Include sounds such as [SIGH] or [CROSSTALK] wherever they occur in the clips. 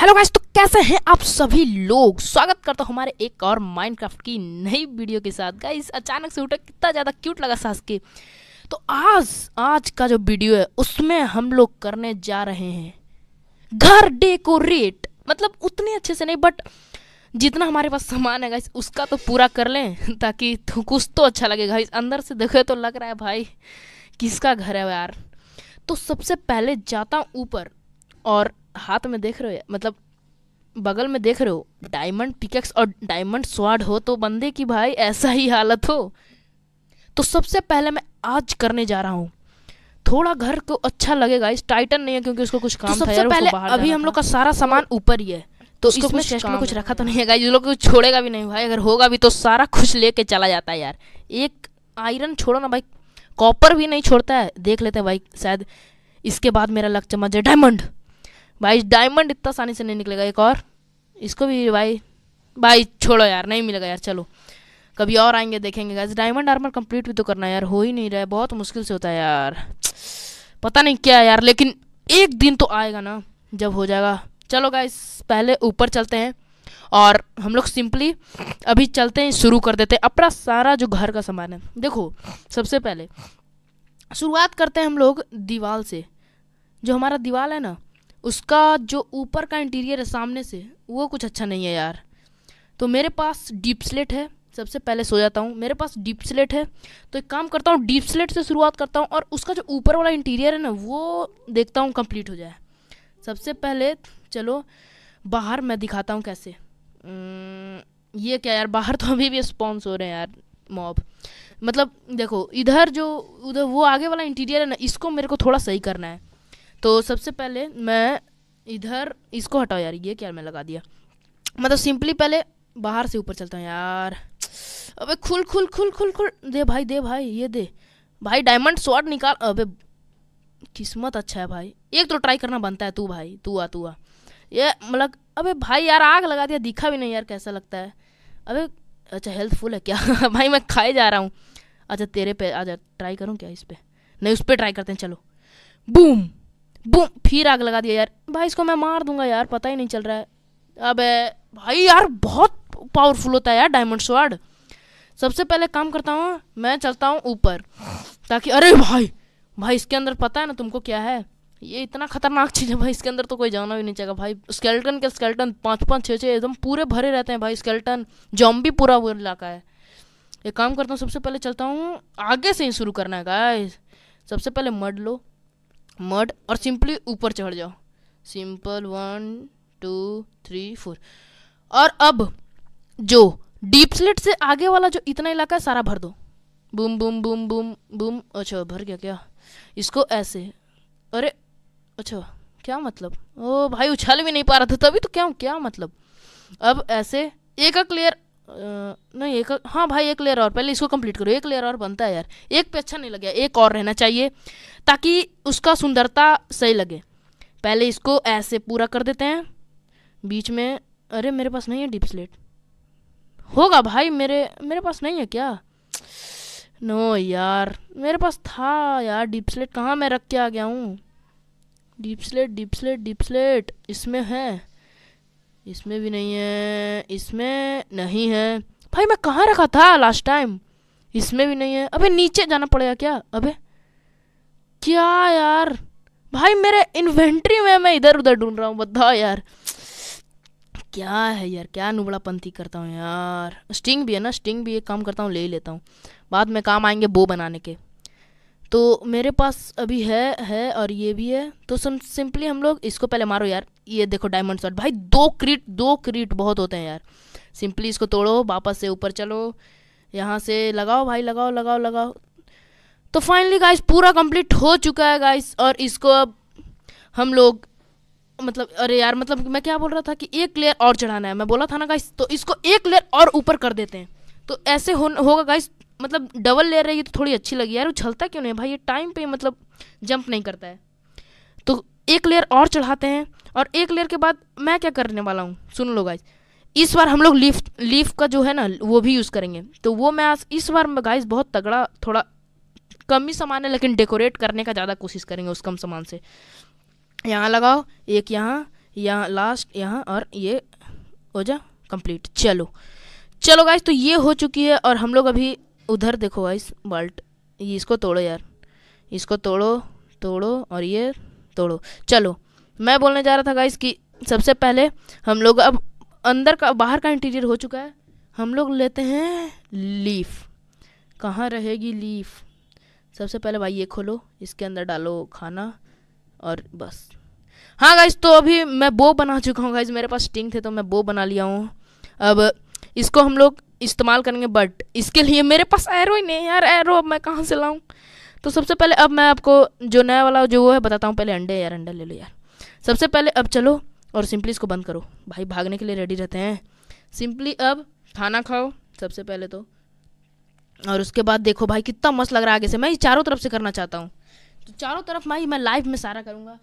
hello guys तो कैसे हैं आप सभी लोग स्वागत करता हूँ हमारे एक और माइनक्राफ्ट की नई वीडियो के साथ गाइस अचानक से उठा कितना ज़्यादा क्यूट लगा सास के तो आज आज का जो वीडियो है उसमें हम लोग करने जा रहे हैं घर डेकोरेट मतलब उतने अच्छे से नहीं बट जितना हमारे पास सामान है गाइस उसका तो पूरा कर लें [LAUGHS] ताकि तो कुछ तो अच्छा लगे गाइस अंदर से देखे तो लग रहा है भाई किसका घर है यार तो सबसे पहले जाता हूँ ऊपर और हाथ में देख रहे हो मतलब बगल में देख रहे हो डायमंड पिकेक्स और डायमंड स्वाड हो तो बंदे की भाई ऐसा ही हालत हो तो सबसे पहले मैं आज करने जा रहा हूँ थोड़ा घर को अच्छा लगेगा इस टाइटन नहीं है क्योंकि उसको कुछ तो काम तो सबसे था यार, पहले बाहर अभी हम लोग का सारा सामान ऊपर ही है तो इसको कुछ में कुछ रखा तो नहीं है ये लोग छोड़ेगा भी नहीं भाई अगर होगा भी तो सारा कुछ लेके चला जाता है यार एक आयरन छोड़ो ना भाई कॉपर भी नहीं छोड़ता है देख लेते हैं भाई शायद इसके बाद मेरा लक्ष्य मजे डायमंड भाई डायमंड इतना आसानी से नहीं निकलेगा एक और इसको भी भाई भाई छोड़ो यार नहीं मिलेगा यार चलो कभी और आएंगे देखेंगे गाइस डायमंड आर्मर कंप्लीट भी तो करना यार हो ही नहीं रहा है बहुत मुश्किल से होता है यार पता नहीं क्या यार लेकिन एक दिन तो आएगा ना जब हो जाएगा चलो गाइस पहले ऊपर चलते हैं और हम लोग सिंपली अभी चलते हैं शुरू कर देते हैं अपना सारा जो घर का सामान है देखो सबसे पहले शुरुआत करते हैं हम लोग दीवाल से जो हमारा दीवाल है ना उसका जो ऊपर का इंटीरियर है सामने से वो कुछ अच्छा नहीं है यार तो मेरे पास डीप स्लेट है सबसे पहले सो जाता हूँ मेरे पास डीप स्लेट है तो एक काम करता हूँ डीप स्लेट से शुरुआत करता हूँ और उसका जो ऊपर वाला इंटीरियर है ना वो देखता हूँ कंप्लीट हो जाए सबसे पहले चलो बाहर मैं दिखाता हूँ कैसे ये क्या यार बाहर तो अभी भी स्पॉन्स हो रहे हैं यार मॉब मतलब देखो इधर जो उधर वो आगे वाला इंटीरियर है ना इसको मेरे को थोड़ा सही करना है तो सबसे पहले मैं इधर इसको हटाओ यार ये क्या मैं लगा दिया मतलब सिंपली पहले बाहर से ऊपर चलता हूँ यार अबे खुल खुल खुल खुल खुल दे भाई दे भाई ये दे भाई डायमंड शॉट निकाल अबे किस्मत अच्छा है भाई एक तो ट्राई करना बनता है तू भाई तू आ तू आ ये मतलब अबे भाई यार आग लगा दिया दिखा भी नहीं यार कैसा लगता है अबे अच्छा हेल्थफुल है क्या [LAUGHS] भाई मैं खाए जा रहा हूँ अच्छा तेरे पे आ अच्छा, ट्राई करूँ क्या इस पर नहीं उस पर ट्राई करते हैं चलो बूम बूम फिर आग लगा दिया यार भाई इसको मैं मार दूंगा यार पता ही नहीं चल रहा है अब भाई यार बहुत पावरफुल होता है यार डायमंड स्वाड सबसे पहले काम करता हूँ मैं चलता हूँ ऊपर ताकि अरे भाई भाई इसके अंदर पता है ना तुमको क्या है ये इतना खतरनाक चीज़ है भाई इसके अंदर तो कोई जाना भी नहीं चाहेगा भाई स्केल्टन के स्केल्टन पाँच पाँच छः छः एकदम पूरे भरे रहते हैं भाई स्केल्टन भी पूरा वो इलाका है एक काम करता हूँ सबसे पहले चलता हूँ आगे से ही शुरू करना है गाइस सबसे पहले मर लो मड और सिंपली ऊपर चढ़ जाओ simple one two three four और अब जो डीप स्लेट से आगे वाला जो इतना इलाका है सारा भर दो boom boom boom boom boom अच्छा भर गया क्या इसको ऐसे अरे अच्छा क्या मतलब ओ भाई उछाल भी नहीं पा रहा था तभी तो क्या क्या मतलब अब ऐसे एक क्लियर नहीं एक हाँ भाई एक लेयर और पहले इसको कंप्लीट करो एक लेयर और बनता है यार एक पे अच्छा नहीं लगे एक और रहना चाहिए ताकि उसका सुंदरता सही लगे पहले इसको ऐसे पूरा कर देते हैं बीच में अरे मेरे पास नहीं है डीप स्लेट होगा भाई मेरे मेरे पास नहीं है क्या नो यार मेरे पास था यार डीप स्लेट कहाँ मैं रख के आ गया हूँ deepslate deepslate deepslate इसमें है इसमें भी नहीं है इसमें नहीं है भाई मैं कहाँ रखा था लास्ट टाइम इसमें भी नहीं है अबे नीचे जाना पड़ेगा क्या अबे क्या यार भाई मेरे इन्वेंट्री में मैं इधर उधर ढूंढ रहा हूँ बताओ यार क्या है यार क्या नुबड़ापंथी करता हूँ यार स्टिंग भी है ना स्टिंग भी एक काम करता हूँ ले ही लेता हूँ बाद में काम आएंगे बो बनाने के तो मेरे पास अभी है है और ये भी है तो सम सिंपली हम लोग इसको पहले मारो यार ये देखो डायमंड शॉट भाई दो क्रीट दो क्रीट बहुत होते हैं यार सिंपली इसको तोड़ो वापस से ऊपर चलो यहाँ से लगाओ भाई लगाओ लगाओ लगाओ तो फाइनली गाइस पूरा कंप्लीट हो चुका है गाइस और इसको अब हम लोग मतलब अरे यार मतलब मैं क्या बोल रहा था कि एक लेयर और चढ़ाना है मैं बोला था ना गाइस तो इसको एक लेयर और ऊपर कर देते हैं तो ऐसे हो होगा गाइस मतलब डबल लेयर रहेगी तो थोड़ी अच्छी लगी यार उछलता क्यों नहीं भाई ये टाइम पे मतलब जंप नहीं करता है तो एक लेयर और चढ़ाते हैं और एक लेयर के बाद मैं क्या करने वाला हूँ सुन लो गाइज इस बार हम लोग लीफ लीफ का जो है ना वो भी यूज़ करेंगे तो वो मैं इस बार गाइज बहुत तगड़ा थोड़ा कम ही सामान है लेकिन डेकोरेट करने का ज़्यादा कोशिश करेंगे उस कम सामान से यहाँ लगाओ एक यहाँ यहाँ लास्ट यहाँ और ये हो जा कंप्लीट चलो चलो गाइज तो ये हो चुकी है और हम लोग अभी उधर देखो भाई ये इसको तोड़ो यार इसको तोड़ो तोड़ो और ये तोड़ो चलो मैं बोलने जा रहा था गाइस कि सबसे पहले हम लोग अब अंदर का बाहर का इंटीरियर हो चुका है हम लोग लेते हैं लीफ कहाँ रहेगी लीफ सबसे पहले भाई ये खोलो इसके अंदर डालो खाना और बस हाँ गाइज तो अभी मैं बो बना चुका हूँ गाइज मेरे पास स्टिंग थे तो मैं बो बना लिया हूँ अब इसको हम लोग इस्तेमाल करेंगे बट इसके लिए मेरे पास एरो ही नहीं यार एरो अब मैं कहाँ से लाऊँ तो सबसे पहले अब मैं आपको जो नया वाला जो वो है बताता हूँ पहले अंडे यार अंडा ले लो यार सबसे पहले अब चलो और सिंपली इसको बंद करो भाई भागने के लिए रेडी रहते हैं सिंपली अब खाना खाओ सबसे पहले तो और उसके बाद देखो भाई कितना मस्त लग रहा है आगे से मैं ये चारों तरफ से करना चाहता हूँ तो चारों तरफ भाई मैं लाइफ में सारा करूँगा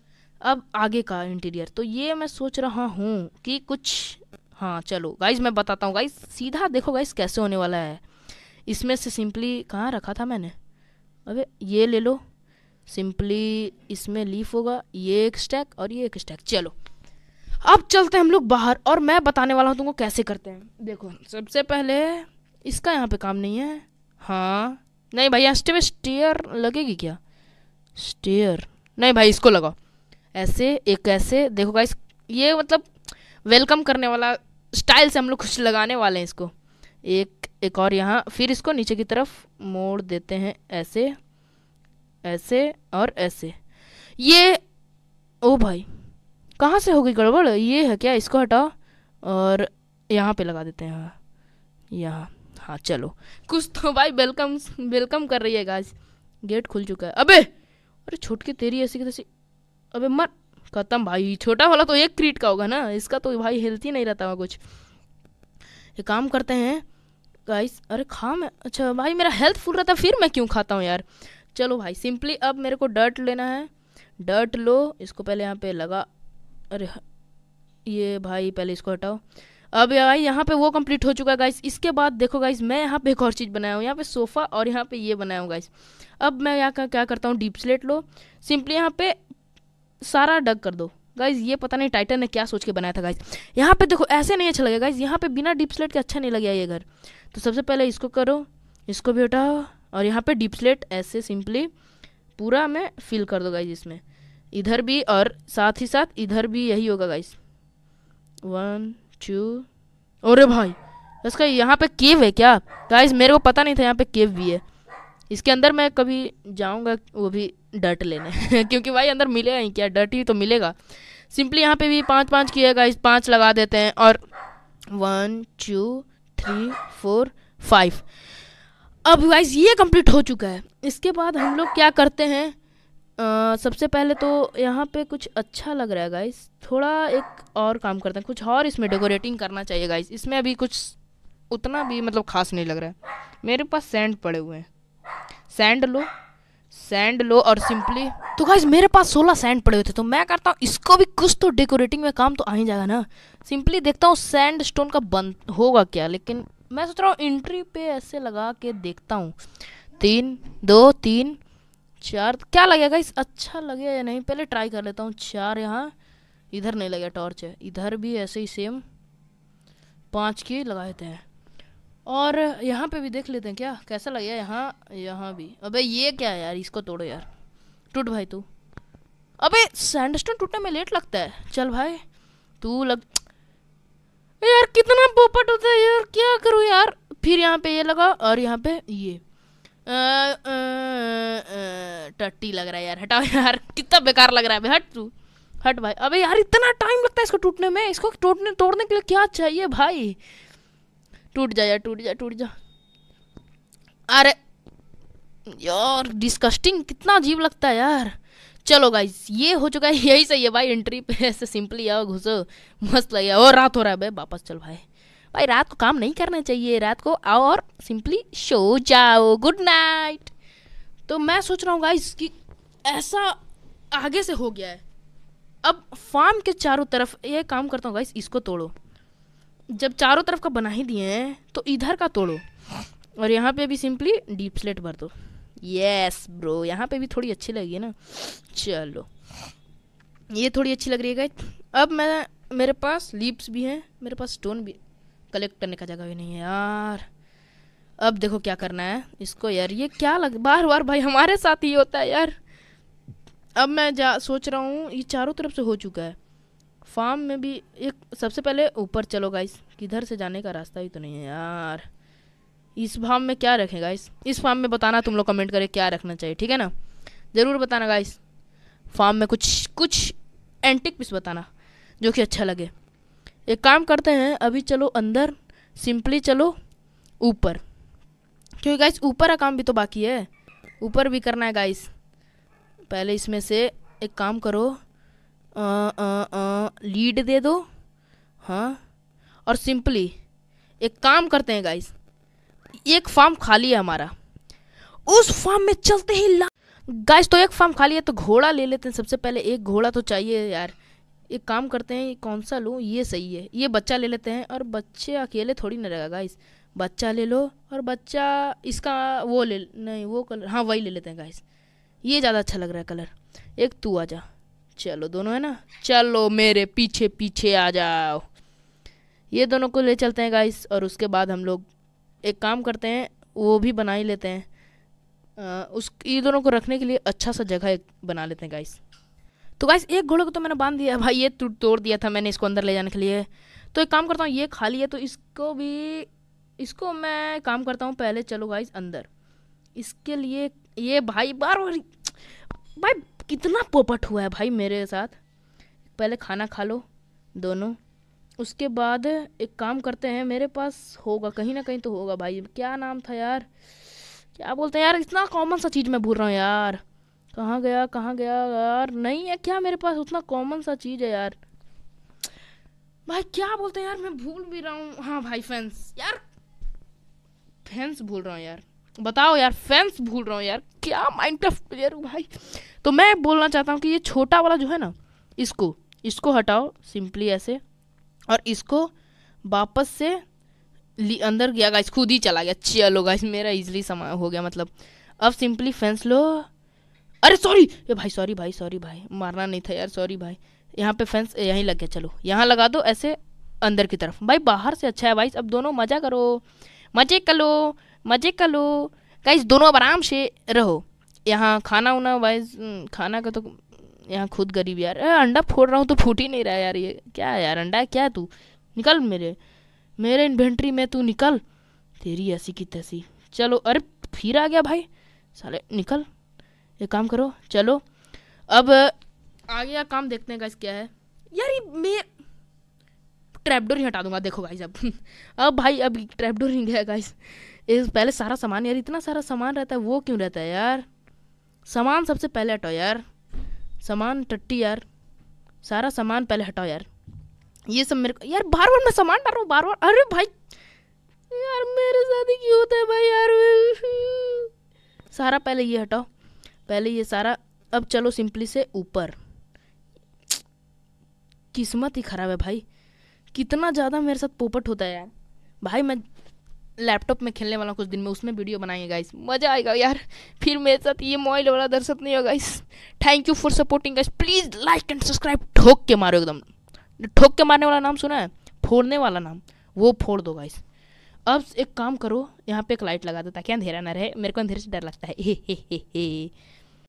अब आगे का इंटीरियर तो ये मैं सोच रहा हूँ कि कुछ हाँ चलो गाइज मैं बताता हूँ गाइज सीधा देखो गाइज कैसे होने वाला है इसमें से सिंपली कहाँ रखा था मैंने अबे ये ले लो सिंपली इसमें लीफ होगा ये एक स्टैक और ये एक स्टैक चलो अब चलते हैं हम लोग बाहर और मैं बताने वाला हूँ तुमको कैसे करते हैं देखो सबसे पहले इसका यहाँ पे काम नहीं है हाँ नहीं भाई यहाँ स्टेप स्टेयर लगेगी क्या स्टेयर नहीं भाई इसको लगाओ ऐसे एक ऐसे देखो गाइस ये मतलब वेलकम करने वाला स्टाइल से हम लोग कुछ लगाने वाले हैं इसको एक एक और यहाँ फिर इसको नीचे की तरफ मोड़ देते हैं ऐसे ऐसे और ऐसे ये ओ भाई कहाँ से हो गई गड़बड़ ये है क्या इसको हटाओ और यहाँ पे लगा देते हैं हाँ, यहाँ हाँ चलो कुछ तो भाई वेलकम वेलकम कर रही है गाज गेट खुल चुका है अबे अरे छोट के तेरी ऐसी कैसी अबे मर खत्म भाई छोटा वाला तो एक क्रीट का होगा ना इसका तो भाई हेल्थी नहीं रहता हुआ कुछ ये काम करते हैं गाइस अरे खा मैं अच्छा भाई मेरा हेल्थ फुल रहता फिर मैं क्यों खाता हूँ यार चलो भाई सिंपली अब मेरे को डर्ट लेना है डर्ट लो इसको पहले यहाँ पे लगा अरे ये भाई पहले इसको हटाओ अब भाई यहाँ पे वो कंप्लीट हो चुका है गाइस इसके बाद देखो गाइस मैं यहाँ पे एक और चीज़ बनाया हूँ यहाँ पे सोफ़ा और यहाँ पे ये बनाया हूँ गाइस अब मैं यहाँ का क्या करता हूँ डीप स्लेट लो सिंपली यहाँ पे सारा डग कर दो गाइज ये पता नहीं टाइटन ने क्या सोच के बनाया था गाइज यहाँ पे देखो ऐसे नहीं अच्छा लगे गाइज यहाँ पे बिना डीप स्लेट के अच्छा नहीं लगे ये घर तो सबसे पहले इसको करो इसको भी उठाओ और यहाँ पे डीप स्लेट ऐसे सिंपली पूरा मैं फिल कर दो गाइज इसमें इधर भी और साथ ही साथ इधर भी यही होगा गाइज वन टू अरे भाई इसका यहाँ पे केव है क्या गाइज मेरे को पता नहीं था यहाँ पे केव भी है इसके अंदर मैं कभी जाऊँगा वो भी डर्ट लेने [LAUGHS] क्योंकि भाई अंदर मिलेगा ही क्या डर्ट ही तो मिलेगा सिंपली यहाँ पे भी पाँच पाँच है इस पाँच लगा देते हैं और one two three four five अब गाइस ये कंप्लीट हो चुका है इसके बाद हम लोग क्या करते हैं आ, सबसे पहले तो यहाँ पे कुछ अच्छा लग रहा है गाइस थोड़ा एक और काम करते हैं कुछ और इसमें डेकोरेटिंग करना चाहिए गाइस इसमें अभी कुछ उतना भी मतलब खास नहीं लग रहा है मेरे पास सैंड पड़े हुए हैं सैंड लो सैंड लो और सिंपली तो गाइज मेरे पास सोलह सैंड पड़े हुए थे तो मैं करता हूँ इसको भी कुछ तो डेकोरेटिंग में काम तो आ ही जाएगा ना सिंपली देखता हूँ सैंड स्टोन का बन होगा क्या लेकिन मैं सोच रहा हूँ एंट्री पे ऐसे लगा के देखता हूँ तीन दो तीन चार क्या लगेगा इस अच्छा लगे या नहीं पहले ट्राई कर लेता हूँ चार यहाँ इधर नहीं लगे टॉर्च है इधर भी ऐसे ही सेम पाँच की लगा देते हैं और यहाँ पे भी देख लेते हैं क्या कैसा लगे यहाँ यहाँ भी अबे ये क्या है यार इसको तोड़ो यार टूट भाई तू अबे सैंडस्टोन टूटने में लेट लगता है चल भाई तू लग यार कितना पोपट होता है यार क्या करूँ यार फिर यहाँ पे ये लगा और यहाँ पे ये टट्टी लग रहा है यार हटाओ यार कितना बेकार लग रहा है हट तू हट भाई अबे यार इतना टाइम लगता है इसको टूटने में इसको टूटने तोड़ने के लिए क्या चाहिए भाई टूट जा यार टूट जा टूट जा अरे यार डिस्कस्टिंग कितना अजीब लगता है यार चलो गाइज ये हो चुका है यही सही है भाई एंट्री पे ऐसे सिंपली आओ घुसो मस्त लगे और रात हो रहा है भाई वापस चल भाई भाई रात को काम नहीं करना चाहिए रात को आओ और सिंपली सो जाओ गुड नाइट तो मैं सोच रहा हूँ गाइस कि ऐसा आगे से हो गया है अब फार्म के चारों तरफ ये काम करता हूँ गाइस इसको तोड़ो जब चारों तरफ का बना ही दिए हैं तो इधर का तोड़ो और यहाँ पे भी सिंपली डीप स्लेट भर दो यस ब्रो यहाँ पे भी थोड़ी अच्छी लगी है ना चलो ये थोड़ी अच्छी लग रही है अब मैं मेरे पास लीप्स भी हैं मेरे पास स्टोन भी कलेक्ट करने का जगह भी नहीं है यार अब देखो क्या करना है इसको यार ये क्या लग बार बार भाई हमारे साथ ही होता है यार अब मैं जा सोच रहा हूँ ये चारों तरफ से हो चुका है फार्म में भी एक सबसे पहले ऊपर चलो गाइस किधर से जाने का रास्ता ही तो नहीं है यार इस फार्म में क्या रखें गाइस इस फार्म में बताना तुम लोग कमेंट करें क्या रखना चाहिए ठीक है ना ज़रूर बताना गाइस फार्म में कुछ कुछ एंटिक पीस बताना जो कि अच्छा लगे एक काम करते हैं अभी चलो अंदर सिंपली चलो ऊपर क्योंकि गाइस ऊपर का काम भी तो बाकी है ऊपर भी करना है गाइस पहले इसमें से एक काम करो लीड दे दो हाँ और सिंपली एक काम करते हैं गाइस एक फार्म खाली है हमारा उस फार्म में चलते ही ला गाइस तो एक फार्म खाली है तो घोड़ा ले लेते हैं सबसे पहले एक घोड़ा तो चाहिए यार एक काम करते हैं कौन सा लूँ ये सही है ये बच्चा ले लेते हैं और बच्चे अकेले थोड़ी ना रहेगा गाइस बच्चा ले लो और बच्चा इसका वो ले नहीं वो कलर हाँ वही ले लेते हैं गाइस ये ज़्यादा अच्छा लग रहा है कलर एक तू आ जा चलो दोनों है ना चलो मेरे पीछे पीछे आ जाओ ये दोनों को ले चलते हैं गाइस और उसके बाद हम लोग एक काम करते हैं वो भी बना ही लेते हैं आ, उस ये दोनों को रखने के लिए अच्छा सा जगह एक बना लेते हैं गाइस तो गाइस एक घोड़े को तो मैंने बांध दिया भाई ये तो तोड़ दिया था मैंने इसको अंदर ले जाने के लिए तो एक काम करता हूँ ये खाली है तो इसको भी इसको मैं काम करता हूँ पहले चलो गाइस अंदर इसके लिए ये भाई बार बार भाई कितना पोपट हुआ है भाई मेरे साथ पहले खाना खा लो दोनों उसके बाद एक काम करते हैं मेरे पास होगा कहीं ना कहीं तो होगा भाई क्या नाम था यार क्या बोलते हैं यार इतना कॉमन सा चीज़ मैं भूल रहा हूँ यार कहाँ गया कहाँ गया यार नहीं है क्या मेरे पास उतना कॉमन सा चीज़ है यार भाई क्या बोलते हैं यार मैं भूल भी रहा हूँ हाँ भाई फैंस यार फैंस भूल रहा हूँ यार बताओ यार फैंस भूल रहा हूँ यार क्या माइंड टफ प्लेयर हूँ भाई तो मैं बोलना चाहता हूँ कि ये छोटा वाला जो है ना इसको इसको हटाओ सिंपली ऐसे और इसको वापस से अंदर गया गाइस खुद ही चला गया अच्छी चलो गाइस मेरा इजली समय हो गया मतलब अब सिंपली फेंस लो अरे सॉरी ये भाई सॉरी भाई सॉरी भाई मारना नहीं था यार सॉरी भाई यहाँ पे फेंस यहीं लग गया चलो यहाँ लगा दो ऐसे अंदर की तरफ भाई बाहर से अच्छा है भाई अब दोनों मज़ा करो मज़े कर लो मज़े कर लो गाइस दोनों अब आराम से रहो यहाँ खाना उना वाइज हम्म, खाना का तो यहाँ खुद गरीब यार अंडा फोड़ रहा हूँ तो फूट ही नहीं रहा यार ये क्या है यार अंडा क्या है तू निकल मेरे मेरे इन्वेंट्री में तू निकल तेरी ऐसी की तैसी चलो अरे फिर आ गया भाई साले निकल एक काम करो चलो अब आ गया काम देखते हैं गाइस क्या है यार ये मैं ट्रैपडोर ही हटा दूंगा देखो गाइस अब [LAUGHS] अब भाई अब ट्रैपडोर ही गया गाइस इस पहले सारा सामान यार इतना सारा सामान रहता है वो क्यों रहता है यार सामान सबसे पहले हटाओ यार सामान टट्टी यार सारा सामान पहले हटाओ यार ये सब मेरे को यार बार बार मैं सामान डाल रहा हूँ बार बार अरे भाई यार मेरे साथ ही क्यों होता है भाई यार सारा पहले ये हटाओ पहले ये सारा अब चलो सिंपली से ऊपर किस्मत ही खराब है भाई कितना ज़्यादा मेरे साथ पोपट होता है यार भाई मैं लैपटॉप में खेलने वाला कुछ दिन में उसमें वीडियो बनाएंगे गाइस मज़ा आएगा यार फिर मेरे साथ ये मोबाइल वाला दर्शक नहीं होगा इस thank you for supporting guys please like and subscribe ठोक के मारो एकदम ठोक के मारने वाला नाम सुना है फोड़ने वाला नाम वो फोड़ दो गाइस अब एक काम करो यहाँ पे एक लाइट लगा दो ताकि अंधेरा ना रहे मेरे को अंधेरे से डर लगता है हे हे हे हे